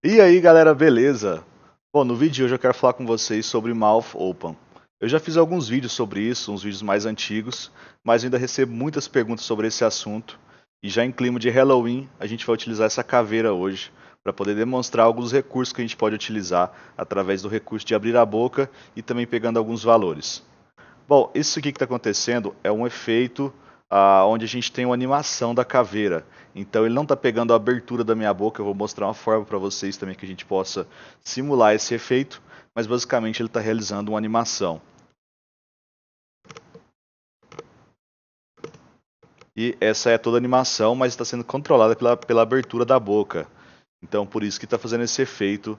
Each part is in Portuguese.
E aí galera, beleza? Bom, no vídeo de hoje eu quero falar com vocês sobre Mouth Open. Eu já fiz alguns vídeos sobre isso, uns vídeos mais antigos, mas ainda recebo muitas perguntas sobre esse assunto. E já em clima de Halloween, a gente vai utilizar essa caveira hoje para poder demonstrar alguns recursos que a gente pode utilizar através do recurso de abrir a boca e também pegando alguns valores. Bom, isso aqui que está acontecendo é um efeito ah, onde a gente tem uma animação da caveira. Então ele não está pegando a abertura da minha boca, eu vou mostrar uma forma para vocês também que a gente possa simular esse efeito, mas basicamente ele está realizando uma animação. E essa é toda a animação, mas está sendo controlada pela, pela abertura da boca. Então por isso que está fazendo esse efeito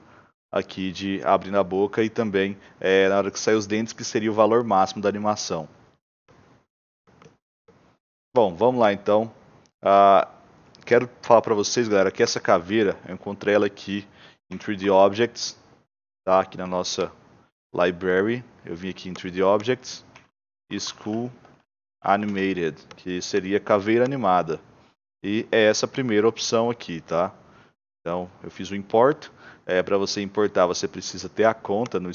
aqui de abrir na boca e também é, na hora que sair os dentes, que seria o valor máximo da animação. Bom, vamos lá então. Uh, quero falar para vocês, galera, que essa caveira, eu encontrei ela aqui em 3D Objects, tá? Aqui na nossa library. Eu vim aqui em 3D Objects, School Animated, que seria caveira animada. E é essa primeira opção aqui, tá? Então, eu fiz o import. É, para você importar, você precisa ter a conta no,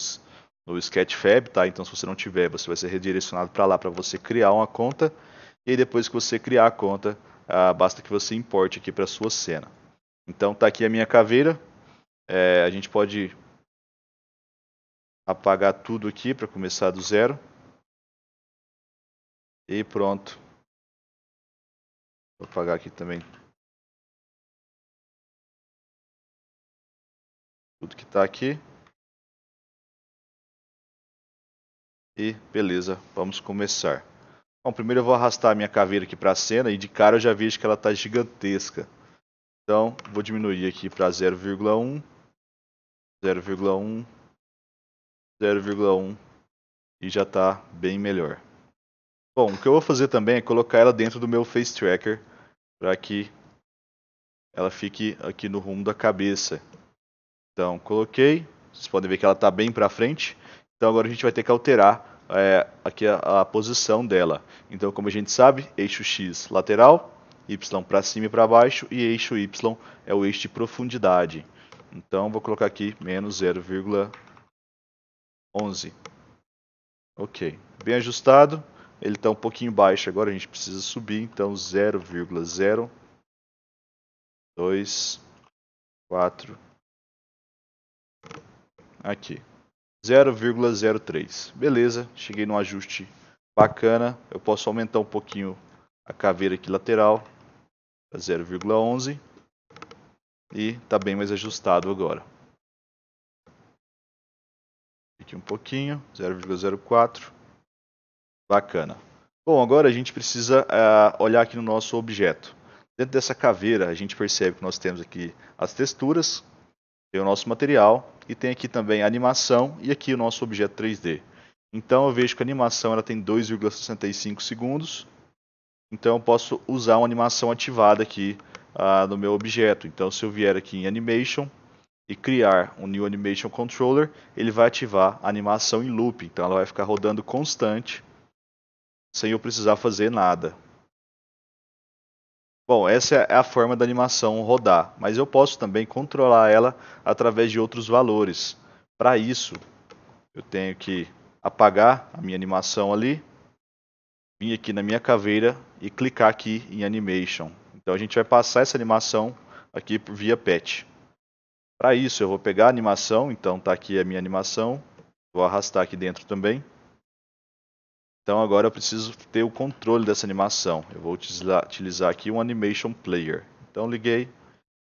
no Sketchfab, tá? Então, se você não tiver, você vai ser redirecionado para lá para você criar uma conta. E depois que você criar a conta, ah, basta que você importe aqui para sua cena. Então tá aqui a minha caveira. É, a gente pode apagar tudo aqui para começar do zero. E pronto. Vou apagar aqui também. Tudo que está aqui. E beleza, vamos começar. Bom, primeiro eu vou arrastar a minha caveira aqui para a cena e de cara eu já vejo que ela está gigantesca. Então, vou diminuir aqui para 0,1, 0,1, 0,1 e já está bem melhor. Bom, o que eu vou fazer também é colocar ela dentro do meu face tracker para que ela fique aqui no rumo da cabeça. Então, coloquei. Vocês podem ver que ela está bem para frente. Então, agora a gente vai ter que alterar é, aqui a, a, posição dela. Então, como a gente sabe, eixo x lateral, y para cima e para baixo, e eixo y é o eixo de profundidade. Então, vou colocar aqui menos 0,11. Ok, bem ajustado. Ele está um pouquinho baixo agora, a gente precisa subir, então 0,0. 2, 4, aqui. 0,03. Beleza, cheguei num ajuste bacana. Eu posso aumentar um pouquinho a caveira aqui lateral para 0,11 e está bem mais ajustado agora. Aqui um pouquinho, 0,04. Bacana. Bom, agora a gente precisa uh, olhar aqui no nosso objeto. Dentro dessa caveira, a gente percebe que nós temos aqui as texturas, tem o nosso material e tem aqui também animação e aqui o nosso objeto 3D. Então eu vejo que a animação ela tem 2,65 segundos, então eu posso usar uma animação ativada aqui ah, no meu objeto. Então se eu vier aqui em Animation e criar um New Animation Controller, ele vai ativar a animação em loop, então ela vai ficar rodando constante sem eu precisar fazer nada. Bom, essa é a forma da animação rodar, mas eu posso também controlar ela através de outros valores. Para isso, eu tenho que apagar a minha animação ali, vir aqui na minha caveira e clicar aqui em Animation. Então a gente vai passar essa animação aqui via patch. Para isso, eu vou pegar a animação, então está aqui a minha animação, vou arrastar aqui dentro também. Então agora eu preciso ter o controle dessa animação. Eu vou utilizar aqui um Animation Player. Então liguei.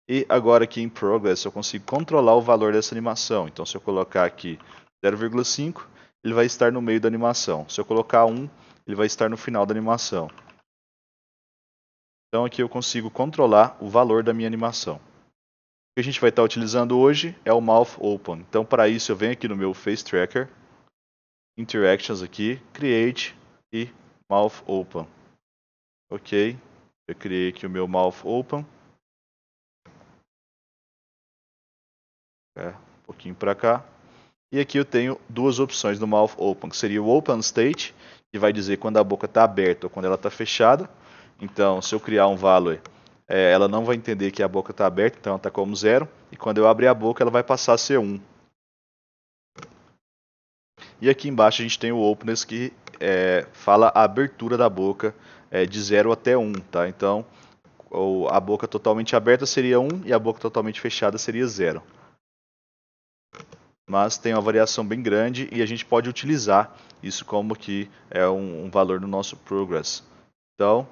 E agora aqui em Progress eu consigo controlar o valor dessa animação. Então se eu colocar aqui 0,5, ele vai estar no meio da animação. Se eu colocar 1, ele vai estar no final da animação. Então aqui eu consigo controlar o valor da minha animação. O que a gente vai estar utilizando hoje é o Mouth Open. Então para isso eu venho aqui no meu Face Tracker interactions aqui, create e mouth open. Ok, eu criei aqui o meu mouth open. É, um pouquinho para cá. E aqui eu tenho duas opções do mouth open, que seria o open state, que vai dizer quando a boca está aberta ou quando ela está fechada. Então, se eu criar um value, é, ela não vai entender que a boca está aberta, então ela está como zero. E quando eu abrir a boca, ela vai passar a ser 1. Um. E aqui embaixo a gente tem o openness que é, fala a abertura da boca é, de 0 até 1, um, tá? Então, a boca totalmente aberta seria 1 um, e a boca totalmente fechada seria 0. Mas tem uma variação bem grande e a gente pode utilizar isso como que é um, um valor do nosso progress. Então,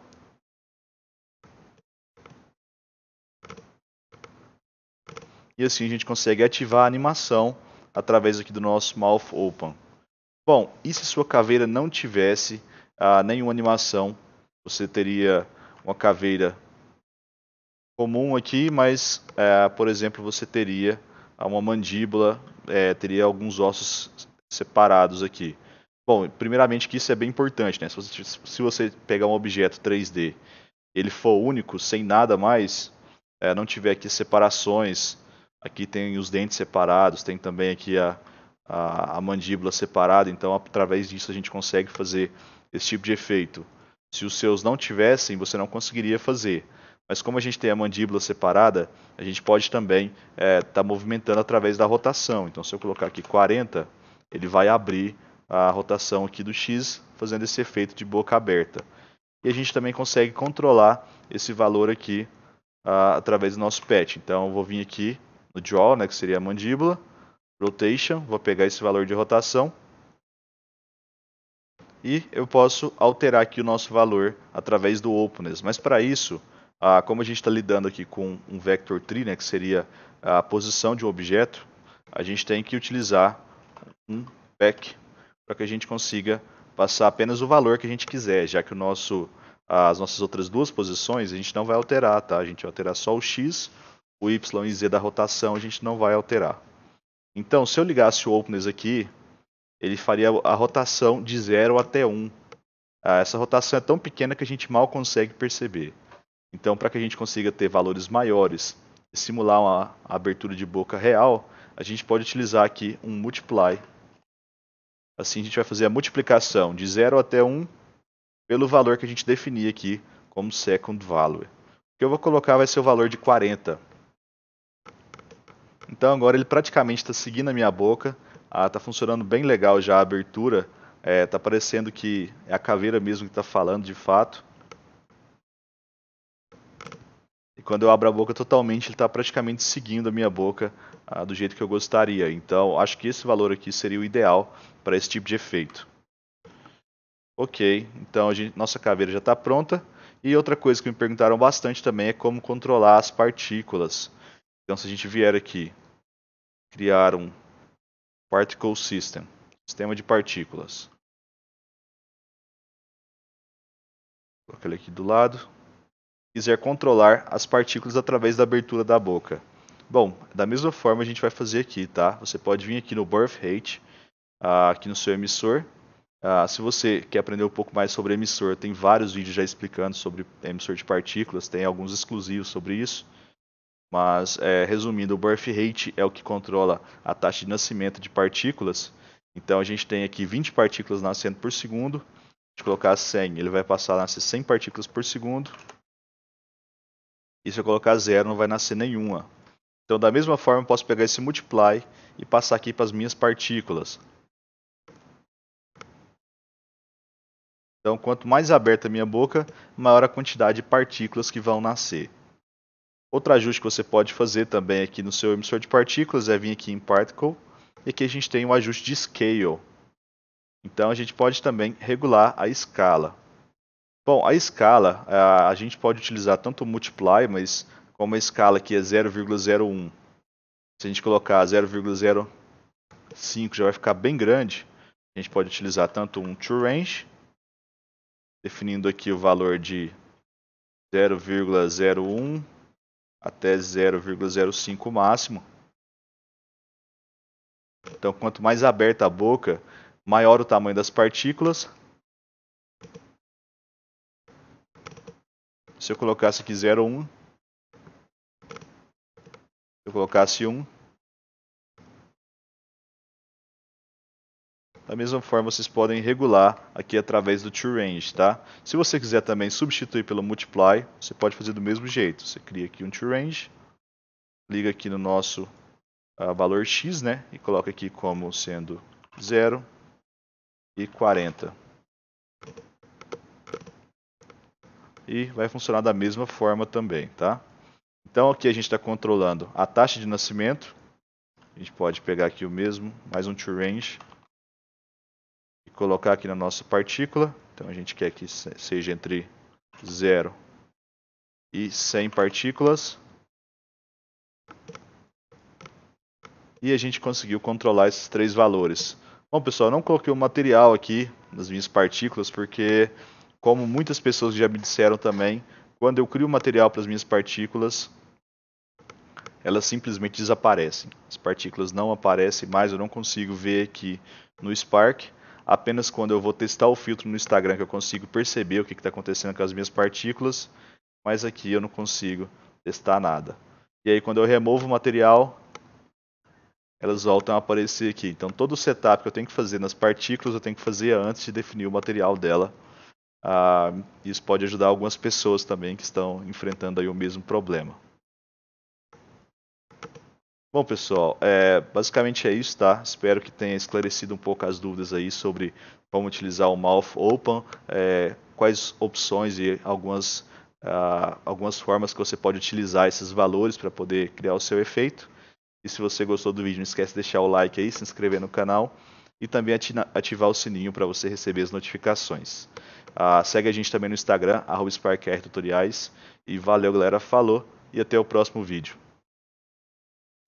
e assim a gente consegue ativar a animação através aqui do nosso Mouth Open. Bom, e se sua caveira não tivesse ah, nenhuma animação, você teria uma caveira comum aqui, mas, ah, por exemplo, você teria ah, uma mandíbula, é, teria alguns ossos separados aqui. Bom, primeiramente que isso é bem importante, né? Se você, se você pegar um objeto 3D, ele for único, sem nada mais, é, não tiver aqui separações, aqui tem os dentes separados, tem também aqui a, a, a mandíbula separada, então através disso a gente consegue fazer esse tipo de efeito. Se os seus não tivessem, você não conseguiria fazer. Mas como a gente tem a mandíbula separada, a gente pode também estar é, tá movimentando através da rotação. Então, se eu colocar aqui 40, ele vai abrir a rotação aqui do X, fazendo esse efeito de boca aberta. E a gente também consegue controlar esse valor aqui uh, através do nosso pet. Então, eu vou vir aqui no jaw, né, que seria a mandíbula, rotation, vou pegar esse valor de rotação e eu posso alterar aqui o nosso valor através do openness. Mas para isso, ah, como a gente está lidando aqui com um vector tree, né, que seria a posição de um objeto, a gente tem que utilizar um pack para que a gente consiga passar apenas o valor que a gente quiser, já que o nosso, as nossas outras duas posições a gente não vai alterar, tá? A gente vai alterar só o x, o y e z da rotação a gente não vai alterar. Então, se eu ligasse o openness aqui, ele faria a rotação de 0 até 1. Um. Ah, essa rotação é tão pequena que a gente mal consegue perceber. Então, para que a gente consiga ter valores maiores e simular uma abertura de boca real, a gente pode utilizar aqui um multiply. Assim, a gente vai fazer a multiplicação de 0 até 1 um pelo valor que a gente definir aqui como second value. O que eu vou colocar vai ser o valor de 40, então agora ele praticamente está seguindo a minha boca. Ah, tá funcionando bem legal já a abertura. É, tá parecendo que é a caveira mesmo que está falando de fato. E quando eu abro a boca totalmente, ele está praticamente seguindo a minha boca ah, do jeito que eu gostaria. Então acho que esse valor aqui seria o ideal para esse tipo de efeito. Ok, então gente, nossa caveira já está pronta. E outra coisa que me perguntaram bastante também é como controlar as partículas. Então, se a gente vier aqui criar um particle system, sistema de partículas. Coloca ele aqui do lado. Quiser controlar as partículas através da abertura da boca. Bom, da mesma forma a gente vai fazer aqui, tá? Você pode vir aqui no birth rate, ah, aqui no seu emissor. Ah, se você quer aprender um pouco mais sobre emissor, tem vários vídeos já explicando sobre emissor de partículas, tem alguns exclusivos sobre isso. Mas, é, resumindo, o birth rate é o que controla a taxa de nascimento de partículas. Então, a gente tem aqui 20 partículas nascendo por segundo. Se colocar 100, ele vai passar a nascer 100 partículas por segundo. E se eu colocar zero, não vai nascer nenhuma. Então, da mesma forma, eu posso pegar esse multiply e passar aqui para as minhas partículas. Então, quanto mais aberta a minha boca, maior a quantidade de partículas que vão nascer. Outro ajuste que você pode fazer também aqui no seu emissor de partículas é vir aqui em Particle e aqui a gente tem o um ajuste de Scale. Então a gente pode também regular a escala. Bom, a escala a, a gente pode utilizar tanto o Multiply, mas como a escala aqui é 0,01, se a gente colocar 0,05 já vai ficar bem grande. A gente pode utilizar tanto um True Range, definindo aqui o valor de 0,01 até 0,05 máximo. Então, quanto mais aberta a boca, maior o tamanho das partículas. Se eu colocasse aqui 0,1, se eu colocasse 1, Da mesma forma, vocês podem regular aqui através do toRange, tá? Se você quiser também substituir pelo multiply, você pode fazer do mesmo jeito. Você cria aqui um toRange, liga aqui no nosso uh, valor x, né? E coloca aqui como sendo 0 e 40. E vai funcionar da mesma forma também, tá? Então aqui a gente está controlando a taxa de nascimento. A gente pode pegar aqui o mesmo, mais um toRange. range colocar aqui na nossa partícula. Então a gente quer que seja entre 0 e 100 partículas. E a gente conseguiu controlar esses três valores. Bom, pessoal, não coloquei o material aqui nas minhas partículas, porque, como muitas pessoas já me disseram também, quando eu crio material para as minhas partículas, elas simplesmente desaparecem. As partículas não aparecem mais, eu não consigo ver aqui no Spark apenas quando eu vou testar o filtro no Instagram que eu consigo perceber o que está acontecendo com as minhas partículas, mas aqui eu não consigo testar nada. E aí quando eu removo o material, elas voltam a aparecer aqui. Então todo o setup que eu tenho que fazer nas partículas eu tenho que fazer antes de definir o material dela. Ah, isso pode ajudar algumas pessoas também que estão enfrentando aí o mesmo problema. Bom, pessoal, é, basicamente é isso, tá? Espero que tenha esclarecido um pouco as dúvidas aí sobre como utilizar o Mouth Open, é, quais opções e algumas, ah, algumas formas que você pode utilizar esses valores para poder criar o seu efeito. E se você gostou do vídeo, não esquece de deixar o like aí, se inscrever no canal e também ativar o sininho para você receber as notificações. Ah, segue a gente também no Instagram, arroba Tutoriais. E valeu, galera. Falou e até o próximo vídeo.